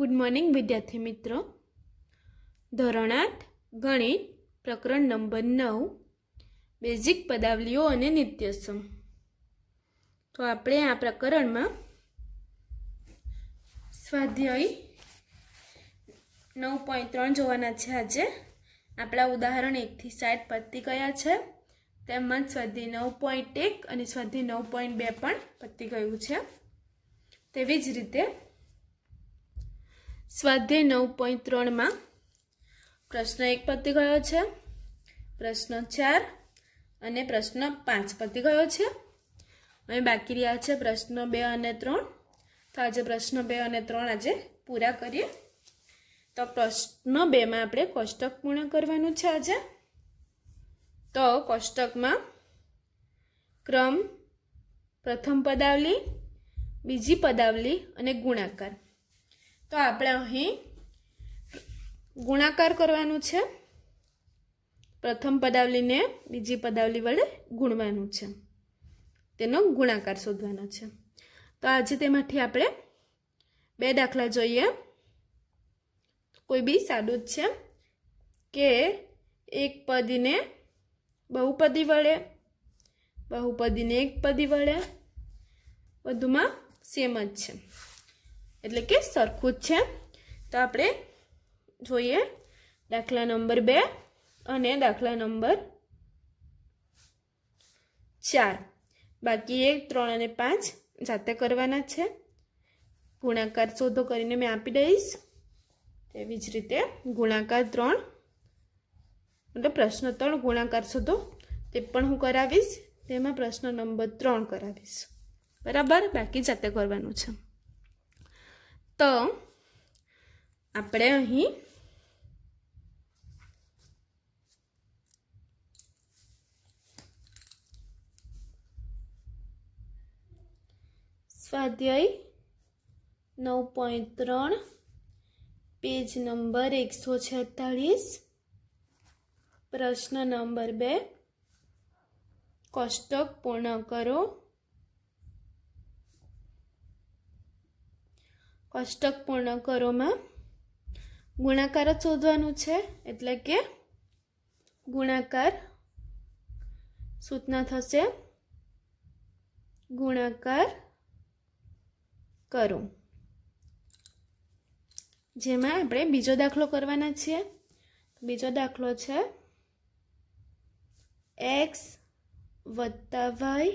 good morning વિદ્યાર્થી મિત્રો ધોરણાઠ ગણિત પ્રકરણ નંબર નવ બેઝિક પદાવલીઓ અને નિત્યસમ તો આપણે આ પ્રકરણમાં સ્વાધ્યાય નવ પોઈન્ટ ત્રણ જોવાના છે આજે આપણા ઉદાહરણ એકથી સાઠ પતી ગયા છે તેમજ સ્વાધ્યાય નવ પોઈન્ટ એક અને સ્વાધ્યાય નવ પોઈન્ટ બે પણ પતી ગયું છે તેવી જ રીતે સ્વાધ્યાય નવ પોઈન્ટ ત્રણમાં પ્રશ્ન એક પતિ ગયો છે પ્રશ્ન ચાર અને પ્રશ્ન પાંચ પતિ ગયો છે અને બાકી રહ્યા છે પ્રશ્ન બે અને ત્રણ તો આજે પ્રશ્ન બે અને ત્રણ આજે પૂરા કરીએ તો પ્રશ્ન બેમાં આપણે કોષ્ટક પૂર્ણ કરવાનું છે આજે તો કોષ્ટકમાં ક્રમ પ્રથમ પદાવલી બીજી પદાવલી અને ગુણાકાર તો આપણે અહીં ગુણાકાર કરવાનું છે પ્રથમ પદાવલીને બીજી પદાવલી વડે ગુણવાનું છે તેનો ગુણાકાર શોધવાનો છે તો આજે તેમાંથી આપણે બે દાખલા જોઈએ કોઈ બી સાદું જ છે કે એક પદીને બહુપદી વળે બહુપદીને એક પદી વળે વધુમાં સેમ જ છે એટલે કે સરખું જ છે તો આપણે જોઈએ દાખલા નંબર બે અને દાખલા નંબર ચાર બાકી એક ત્રણ અને પાંચ જાતે કરવાના છે ગુણાકાર શોધો કરીને મેં આપી દઈશ તેવી જ રીતે ગુણાકાર ત્રણ એટલે પ્રશ્ન ત્રણ ગુણાકાર શોધો તે પણ હું કરાવીશ તેમાં પ્રશ્ન નંબર ત્રણ કરાવીશ બરાબર બાકી જાતે કરવાનું છે તો આપણે અહીં સ્વાધ્યાય નવ પોઈન્ટ ત્રણ પેજ નંબર એકસો છેતાળીસ પ્રશ્ન નંબર બે કોષ્ટક પૂર્ણ કરો અષ્ટક પૂર્ણ કરોમાં ગુણાકાર જ શોધવાનું છે એટલે કે ગુણાકાર સૂચના થશે ગુણાકાર કરો જેમાં આપણે બીજો દાખલો કરવાના છીએ બીજો દાખલો છે એક્સ વત્તા વાય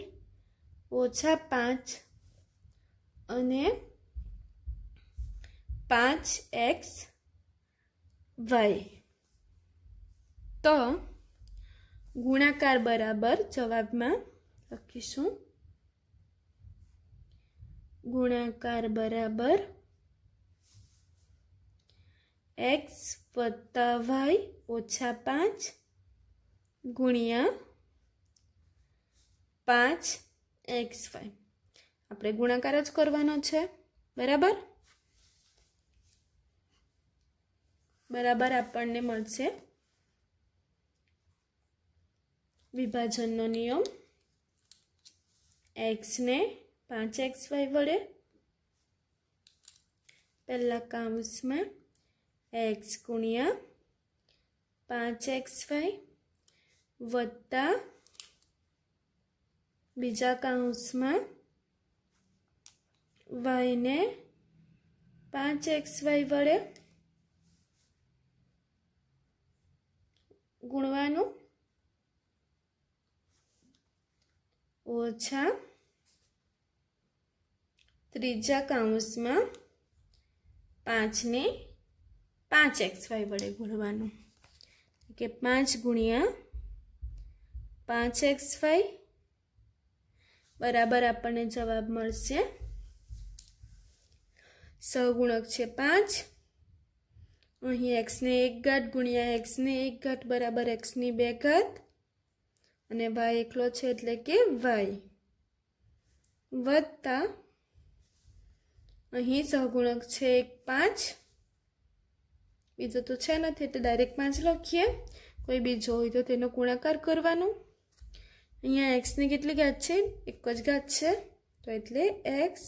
ઓછા પાંચ અને પાંચ એક્સ વાય તો ગુણાકાર બરાબર જવાબમાં લખીશું ગુણાકાર બરાબર એક્સ વત્તા વાય ઓછા પાંચ ગુણ્યા પાંચ એક્સ વાય આપણે ગુણાકાર જ કરવાનો છે બરાબર બરાબર આપણને મળશે વિભાજનનો નિયમ એક્સને પાંચ એક્સ વાય વડે પહેલાં કાઉન્સમાં એક્સ ગુણ્યા પાંચ એક્સ વાય વત્તા બીજા કાઉન્સમાં વાયને પાંચ એક્સ વાય વડે ગુણવાનું ઓછા ત્રીજા કાઉન્સમાં પાંચને પાંચ એક્સ વાય વડે ગુણવાનું કે પાંચ ગુણ્યા પાંચ એક્સ વાય બરાબર આપણને જવાબ મળશે સહગુણક છે પાંચ અહીં એક્સને એક ઘાત ગુણ્યા એક્સને એક ઘાત બરાબર એક્સની બે ઘાત અને વાય એકલો છે એટલે કે વાય વત્તા અહીં સહગુણક છે એક પાંચ બીજો તો છે નથી એટલે ડાયરેક્ટ પાંચ લખીએ કોઈ બીજો હોય તો તેનો ગુણાકાર કરવાનો અહીંયા એક્સની કેટલી ઘાત છે એક જ ઘાત છે તો એટલે એક્સ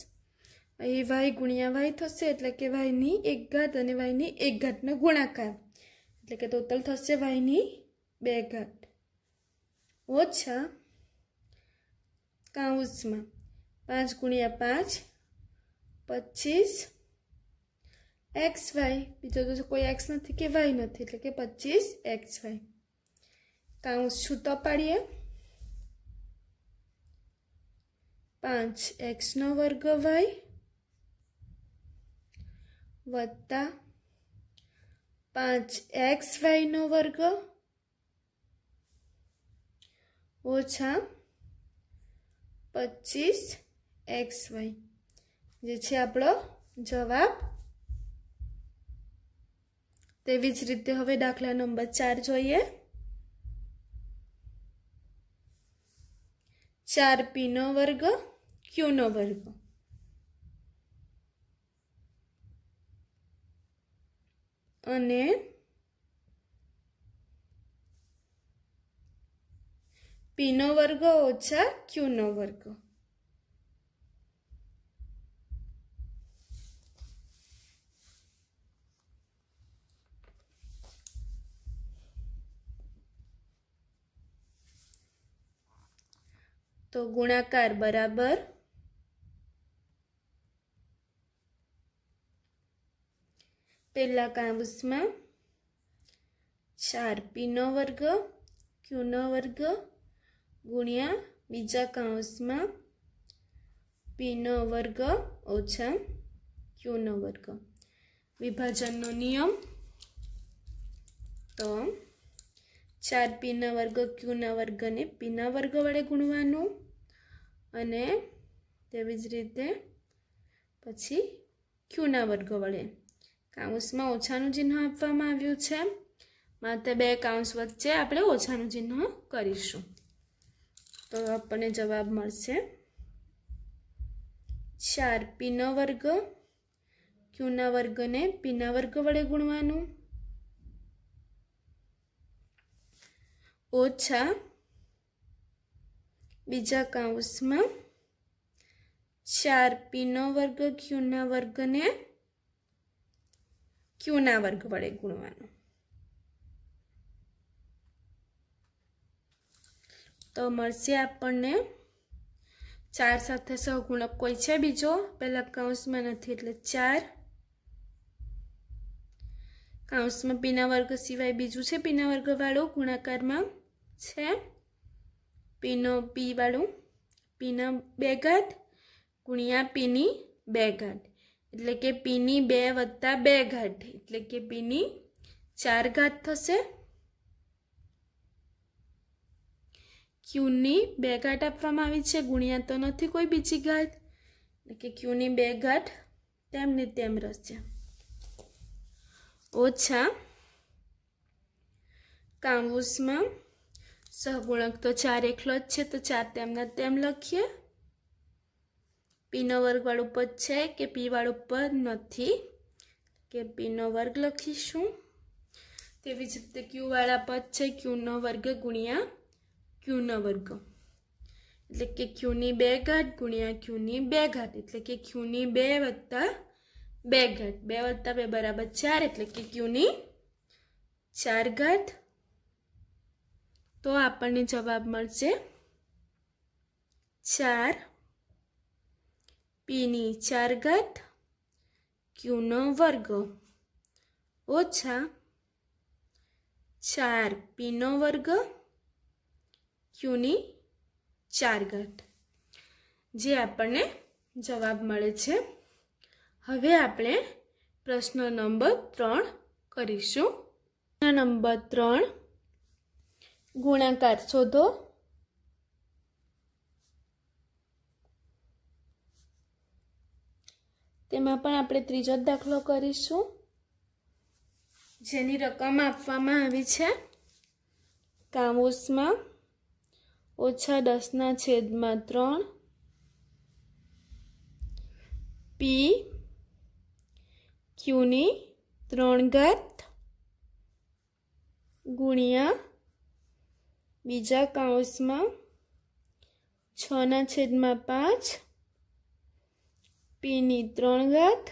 એ વાય ગુણ્યા વાય થશે એટલે કે વાયની એક ઘાત અને વાયની એક ઘાતનો ગુણાકાર એટલે કે ટોટલ થશે વાયની બે ઘાત ઓછા કાઉસમાં પાંચ ગુણ્યા પાંચ પચીસ એક્સ વાય બીજો તો કોઈ એક્સ નથી કે વાય નથી એટલે કે પચીસ એક્સ વાય કાઉસ છૂટો પાડીએ પાંચ એક્સનો વર્ગ વાય વત્તા પાંચ એક્સ વાયનો વર્ગ ઓછા પચીસ એક્સ વાય જે છે આપણો જવાબ તેવી જ રીતે હવે દાખલા નંબર ચાર જોઈએ ચાર પીનો વર્ગ ક્યુનો વર્ગ અને પીનો વર્ગ ઓછા ક્યુનો વર્ગ તો ગુણાકાર બરાબર પહેલાં કાઉસમાં ચાર પીનો વર્ગ ક્યુનો વર્ગ ગુણ્યા બીજા કાઉસમાં પીનો વર્ગ ઓછા ક્યુનો વર્ગ વિભાજનનો નિયમ તો ચાર પીના વર્ગ ક્યુના વર્ગને પીના વર્ગ વડે ગુણવાનું અને તેવી જ રીતે પછી ક્યુના વર્ગ વડે કાઉન્સમાં ઓછાનું ચિહ્ન આપવામાં આવ્યું છે માત્ર બે કાઉન્સ વચ્ચે આપણે ઓછાનું ચિહ્ન કરીશું તો આપણને જવાબ મળશે ચાર પીનો વર્ગ ક્યુના વર્ગને પીના વર્ગ વડે ગુણવાનું ઓછા બીજા કાઉન્સમાં ચાર પીનો વર્ગ ક્યુના વર્ગને ક્યુના વર્ગ વડે ગુણવાનું તો મળશે આપણને ચાર સાથે સહગુણક કોઈ છે બીજો પહેલા કૌંસમાં નથી એટલે ચાર કૌંસમાં પીના વર્ગ સિવાય બીજું છે પીના વર્ગવાળું ગુણાકારમાં છે પીનો પી વાળું પીના બે ઘાત ગુણ્યા પીની બે ઘાત એટલે કે પીની બે વત્તા બે ઘાટ એટલે કે પીની ચાર ઘાત થશે ક્યુની બે ઘાટ આપવામાં આવી છે ગુણ્યા તો નથી કોઈ બીજી ઘાત એટલે કે ક્યુની બે ઘાટ તેમને તેમ રહેશે ઓછા કાંબુસમાં સહગુણક તો ચાર એકલો જ છે તો ચાર તેમના તેમ લખીએ પીનો વર્ગવાળું પદ છે કે પીવાળું પદ નથી કે પીનો વર્ગ લખીશું તેવી જ રીતે ક્યુવાળા પદ છે ક્યુનો વર્ગ ગુણ્યા ક્યુનો વર્ગ એટલે કે ક્યુની બે ઘાટ ગુણ્યા ક્યુની બે ઘાટ એટલે કે ક્યુની બે વત્તા બે ઘાટ બે વત્તા બે બરાબર ચાર એટલે કે ક્યુની ચાર ઘાટ તો આપણને જવાબ મળશે ચાર પીની ચાર ઘાત ક્યુનો વર્ગ ઓછા ચાર પીનો વર્ગ ક્યુની ચાર ઘાત જે આપણને જવાબ મળે છે હવે આપણે પ્રશ્ન નંબર ત્રણ કરીશું પ્રશ્ન નંબર ત્રણ ગુણાકાર શોધો તેમાં પણ આપણે ત્રીજો દાખલો કરીશું જેની રકમ આપવામાં આવી છે કામોસમાં ઓછા દસના છેદમાં ત્રણ પી ક્યુની ત્રણ ઘાત ગુણ્યા બીજા કાઉસમાં છના છેદમાં પાંચ પીની ત્રણ ઘાત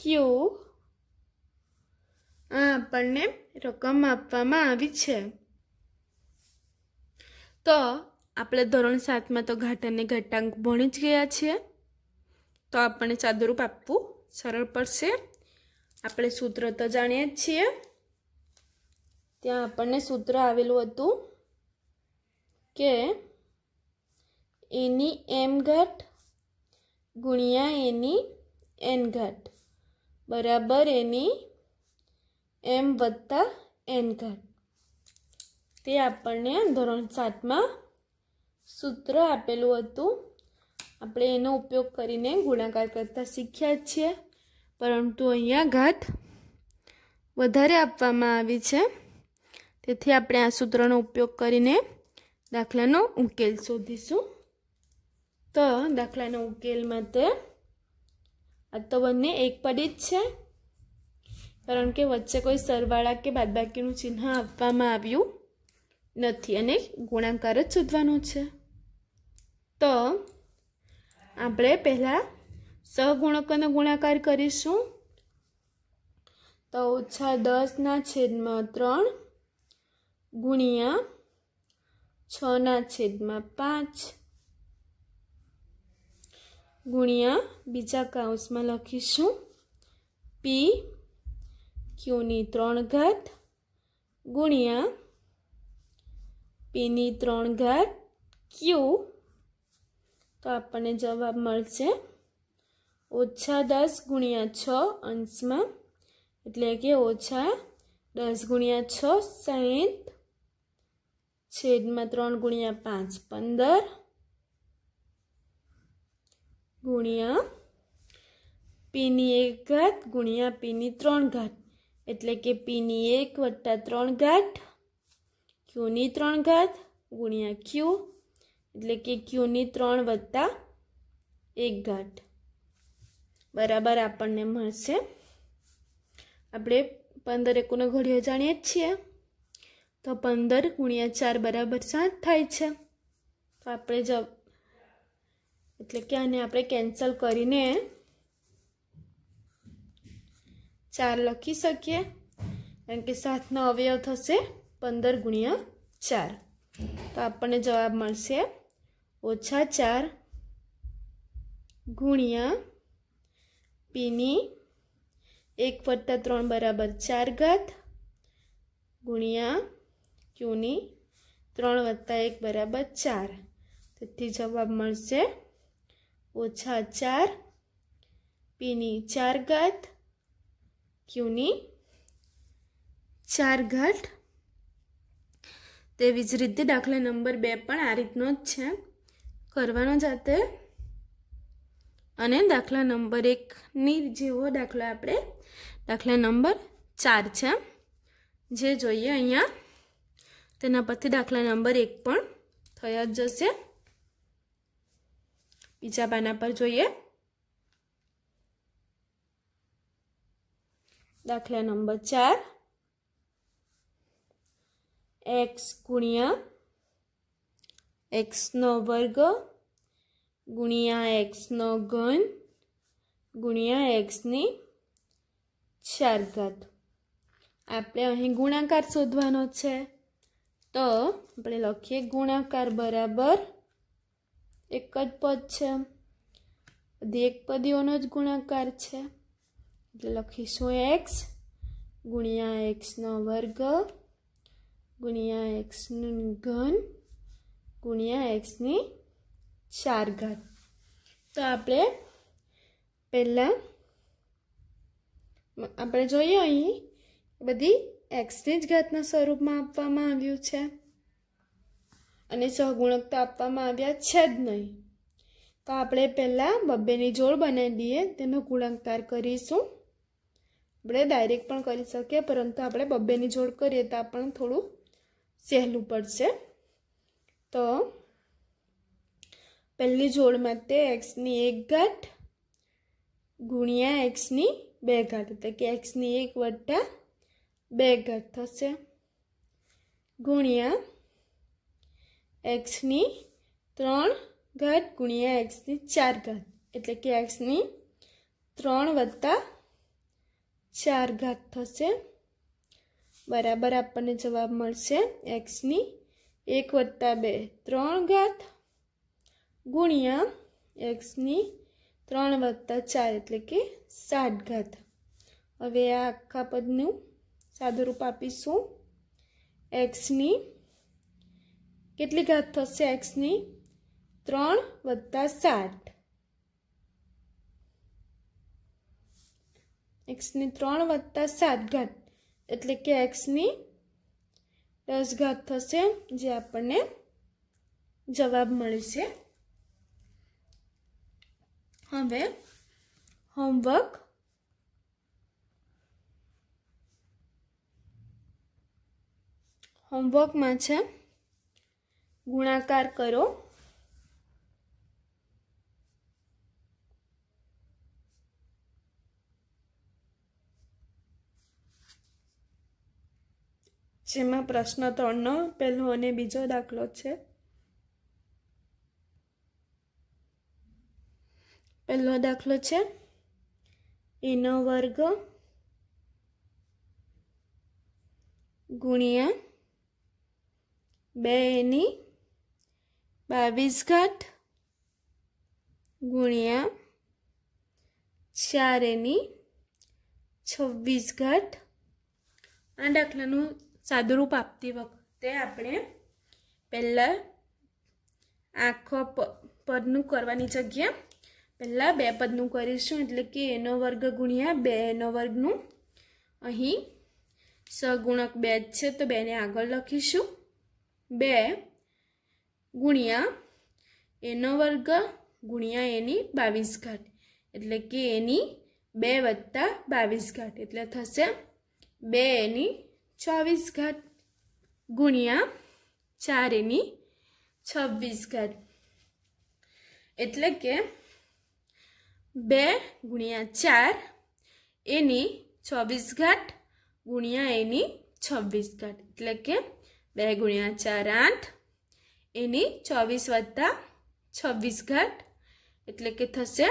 ક્યુ આ આપણને રકમ આપવામાં આવી છે તો આપણે ધોરણ સાતમાં તો ઘાટ અને ઘટાંક ભણી જ ગયા છીએ તો આપણને ચાદરૂપ આપવું સરળ પડશે આપણે સૂત્ર તો જાણીએ જ છીએ ત્યાં આપણને સૂત્ર આવેલું હતું કે એની એમ ઘટ ગુણ્યા એની એન ઘાટ બરાબર એની એમ વત્તા એન ઘાટ તે આપણને ધોરણ સાતમાં સૂત્ર આપેલું હતું આપણે એનો ઉપયોગ કરીને ગુણાકાર કરતાં શીખ્યા છીએ પરંતુ અહીંયા ઘાત વધારે આપવામાં આવી છે તેથી આપણે આ સૂત્રનો ઉપયોગ કરીને દાખલાનો ઉકેલ શોધીશું તો દાખલાના ઉકેલમાં તે આ તો બંને એક પડી જ છે કારણ કે વચ્ચે કોઈ સરવાળા કે બાદબાકીનું ચિહ્ન આપવામાં આવ્યું નથી અને ગુણાકાર જ શોધવાનો છે તો આપણે પહેલાં સહગુણકોનો ગુણાકાર કરીશું તો ઓછા દસના છેદમાં ત્રણ ગુણ્યા છના છેદમાં પાંચ ગુણ્યા બીજા કાઉસમાં લખીશું પી ક્યુની ત્રણ ઘાત ગુણ્યા પીની ત્રણ ઘાત ક્યુ તો આપણને જવાબ મળશે ઓછા દસ ગુણ્યા છ અંશમાં એટલે કે ઓછા દસ ગુણ્યા છ સાહીઠ છેદમાં ત્રણ ગુણ્યા પાંચ પંદર ગુણ્યા પીની એક ઘાત ગુણ્યા પીની ત્રણ ઘાત એટલે કે પીની એક વત્તા ત્રણ ઘાત ક્યુની ત્રણ ઘાત ગુણ્યા ક્યુ એટલે કે ક્યુની ત્રણ વત્તા એક ઘાત બરાબર આપણને મળશે આપણે પંદર એકુનો ઘડિયો જાણીએ જ છીએ તો પંદર ગુણ્યા ચાર બરાબર સાત થાય છે તો આપણે જવાબ એટલે કે આને આપણે કેન્સલ કરીને ચાર લખી શકીએ કારણ કે સાતનો અવયવ થશે પંદર ગુણ્યા ચાર તો આપણને જવાબ મળશે ઓછા ચાર ગુણ્યા પીની એક વત્તા ત્રણ બરાબર ચાર ઘાત ગુણ્યા ક્યુની ત્રણ વત્તા એક બરાબર ચાર તેથી જવાબ મળશે ઓછા ચાર પીની ચાર ઘાત ક્યુની ચાર ઘાટ તેવી જ રીતે દાખલા નંબર બે પણ આ રીતનો જ છે કરવાનો જાતે અને દાખલા નંબર એકની જેવો દાખલો આપણે દાખલા નંબર ચાર છે જે જોઈએ અહીંયા તેના પરથી દાખલા નંબર એક પણ થયા જ જશે બીજા પાના પર જોઈએ દાખલા નંબર ચાર એક્સ ગુણ્યા એક્સનો વર્ગ ગુણ્યા એક્સનો ઘન ગુણ્યા એક્સની ચાર ઘાત આપણે અહીં ગુણાકાર શોધવાનો છે તો આપણે લખીએ ગુણાકાર બરાબર એક જ પદ છે બધી એક પદીઓનો જ ગુણાકાર છે એટલે લખીશું એક્સ ગુણ્યા એક્સનો વર્ગ ગુણ્યા એક્સનું ઘન ગુણ્યા એક્સની ચાર ઘાત તો આપણે પહેલાં આપણે જોઈએ અહીં બધી એક્સની જ ઘાતના સ્વરૂપમાં આપવામાં આવ્યું છે અને સહગુણકતા આપવામાં આવ્યા છે જ નહીં તો આપણે પહેલાં બબ્બેની જોડ બનાવી દઈએ તેનો ગુણાંકાર કરીશું આપણે ડાયરેક્ટ પણ કરી શકીએ પરંતુ આપણે બબ્બેની જોડ કરીએ તો આપણને થોડું સહેલું પડશે તો પહેલી જોડ માટે એક્સની એક ઘાટ ગુણ્યા એક્સની બે ઘાટ એટલે કે એક્સની એક વટ્ટા બે ઘાટ થશે ગુણ્યા એક્સની ત્રણ ઘાત ગુણ્યા એક્સની ચાર ઘાત એટલે કે એક્સની ત્રણ વત્તા ચાર ઘાત થશે બરાબર આપણને જવાબ મળશે એક્સની એક વત્તા બે ત્રણ ઘાત ગુણ્યા એક્સની ત્રણ વત્તા ચાર એટલે કે સાત ઘાત હવે આ આખા પદનું સાદુરૂપ આપીશું એક્સની કેટલી ઘાત થશે એક્સની ત્રણ વત્તા સાત એક્સની ત્રણ વત્તા સાત ઘાત એટલે કે એક્સની દસ ઘાત થશે જે આપણને જવાબ મળે છે હવે હોમવર્ક હોમવર્કમાં છે ગુણાકાર કરો જેમાં પ્રશ્ન ત્રણનો પહેલો અને બીજો દાખલો છે પહેલો દાખલો છે એનો વર્ગ ગુણ્યા બે એની બાવીસ ઘાટ ગુણ્યા ચાર એની છવ્વીસ ઘાટ આ દાખલાનું સાદુરૂપ આપતી વખતે આપણે પહેલાં આખો પદનું કરવાની જગ્યા પહેલાં બે પદનું કરીશું એટલે કે એનો વર્ગ ગુણ્યા બે એનો વર્ગનું અહીં સગુણક બે જ છે તો બેને આગળ લખીશું બે ગુણ્યા એનો વર્ગ ગુણ્યા એની બાવીસ ઘાટ એટલે કે એની બે વત્તા બાવીસ ઘાટ એટલે થશે બે એની ચોવીસ ઘાટ ગુણ્યા ચાર એની છવ્વીસ ઘાટ એટલે કે બે ગુણ્યા ચાર એની છવ્વીસ ઘાટ ગુણ્યા એની છવ્વીસ ઘાટ એટલે કે બે ગુણ્યા ચાર આઠ એની ચોવીસ વત્તા છવ્વીસ ઘાત એટલે કે થશે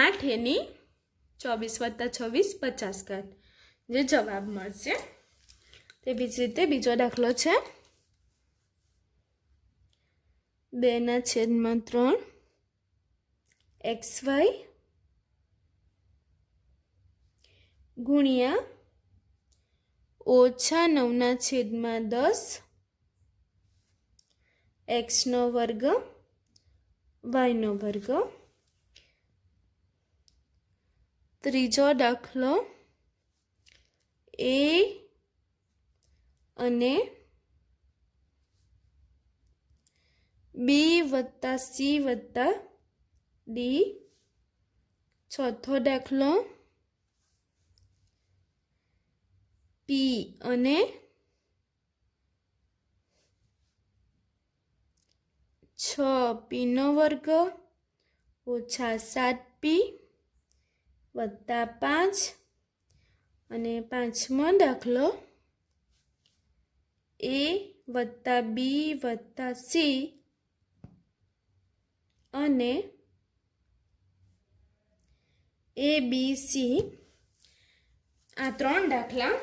આઠ એની ચોવીસ વત્તા છવ્વીસ પચાસ ઘાત જે જવાબ મળશે તેવી જ રીતે બીજો દાખલો છે બેના છેદમાં ત્રણ એક્સ વાય ગુણ્યા ઓછા નવના છેદમાં દસ એક્સનો વર્ગ વાયનો વર્ગ ત્રીજો દાખલો એ અને બી વત્તા સી વત્તા ડી ચોથો દાખલો પી અને છ પીનો વર્ગ ઓછા સાત પી વત્તા પાંચ અને પાંચમો દાખલો એ વત્તા બી વત્તા સી અને એ બી સી આ ત્રણ દાખલા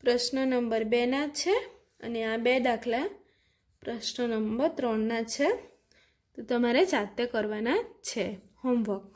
પ્રશ્ન નંબર બેના છે અને આ બે દાખલા પ્રશ્ન નંબર ત્રણના છે તો તમારે જાતે કરવાના છે હોમવર્ક